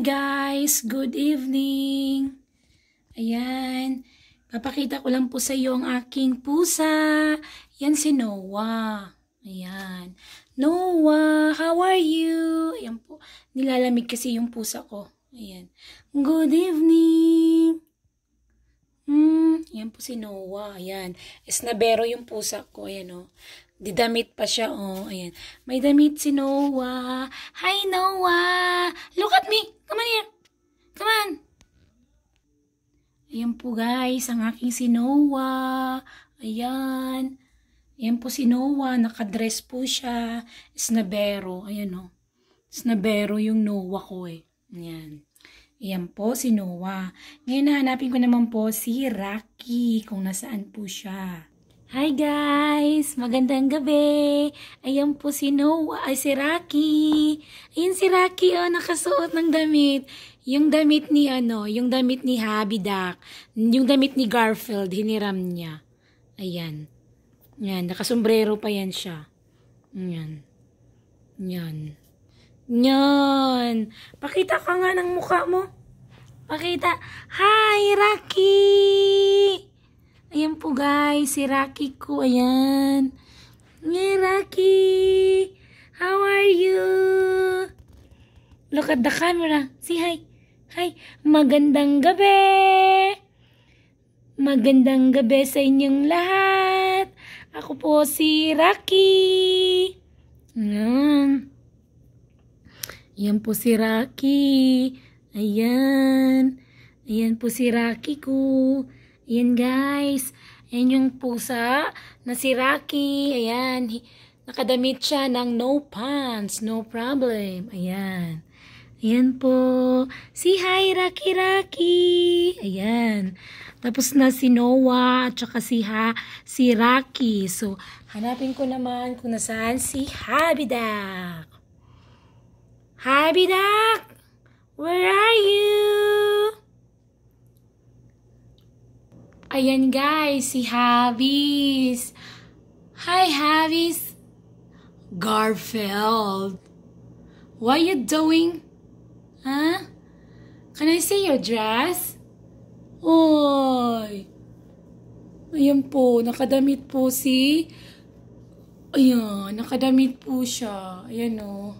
guys! Good evening! Ayan, papakita ko lang po sa iyo ang aking pusa. Yan si Noah. Ayan. Noah, how are you? Ayan po. Nilalamig kasi yung pusa ko. Ayan. Good evening! Hmm, yan po si Noah. Ayan. Esnabero yung pusa ko. Ayan o. Oh. Didamit pa siya. Oh, ayan. May damit si Noah. Hi, Noah! Look at me! po guys ang aking si Noah. Ayan. Ayan po si Noah. Nakadress po siya. Snabero. Ayan o. Oh. Snabero yung Noah ko eh. Ayan. Ayan po si Noah. Ngayon nahanapin ko naman po si Rocky kung nasaan po siya. Hi guys! Magandang gabi! Ayan po si Noah, ay si Rocky. Ayan si Rocky, oh, nakasuot ng damit. Yung damit ni ano, yung damit ni Happy yung damit ni Garfield, hiniram niya. Ayan. Ayan, nakasombrero pa yan siya. Ayan. Ayan. Ayan. Pakita ka nga ng mukha mo. Pakita. Hi, Rocky! Ayan po guys, si Rocky ko. Ayan. Hey Rocky! How are you? Look at the camera. Say hi. Hi. Magandang gabi! Magandang gabi sa inyong lahat. Ako po si Rocky. Ayan. Ayan po si Rocky. Ayan. Ayan po si Rocky ko. Ayan guys. Ayan yung pusa na si Rocky. Ayan. Nakadamit siya ng no pants. No problem. Ayan. Ayan po. Si hi Rocky Rocky. Ayan. Tapos na si Noah at saka si, ha, si Rocky. So, hanapin ko naman kung nasaan si Habidak. Habidak! ayan guys, si Javis. Hi Javis. Garfield. What you doing? Huh? Can I see your dress? Oy. Ayan po, nakadamit po si... Ayan, nakadamit po siya. Ayan o. Oh.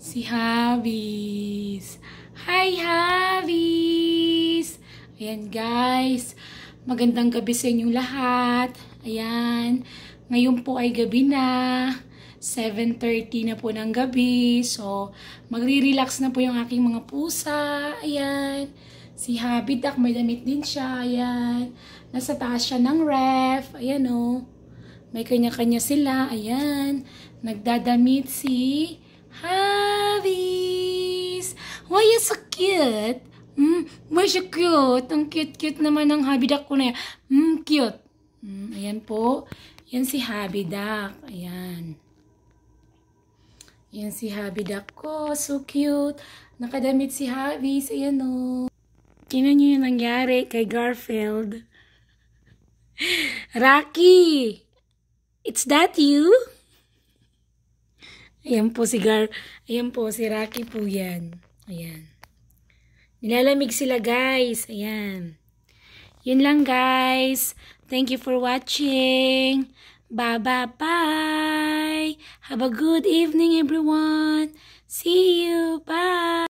Si Javis. Hi, Javis! Ayan guys, Magandang gabi sa inyong lahat. Ayan. Ngayon po ay gabi na. 7.30 na po ng gabi. So, magre-relax na po yung aking mga pusa. Ayan. Si Habidak, may damit din siya. Ayan. Nasa taas siya ng ref. Ayan o. Oh. May kanya-kanya sila. Ayan. Nagdadamit si Habis. Why you so cute? Hmm, may siya cute. Ang cute-cute naman ng hubby duck ko na yan. Hmm, cute. Hmm, ayan po. Yan si hubby duck. Ayan. Yan si hubby duck ko. So cute. Nakadamit si hubby. So, ayan o. Oh. Tinan yung nangyari kay Garfield. Rocky! It's that you? Ayan po si Gar. Ayan po, si Rocky po yan. Ayan. Nilalamig sila guys. Ayan. Yun lang guys. Thank you for watching. Bye-bye. Have a good evening everyone. See you. Bye.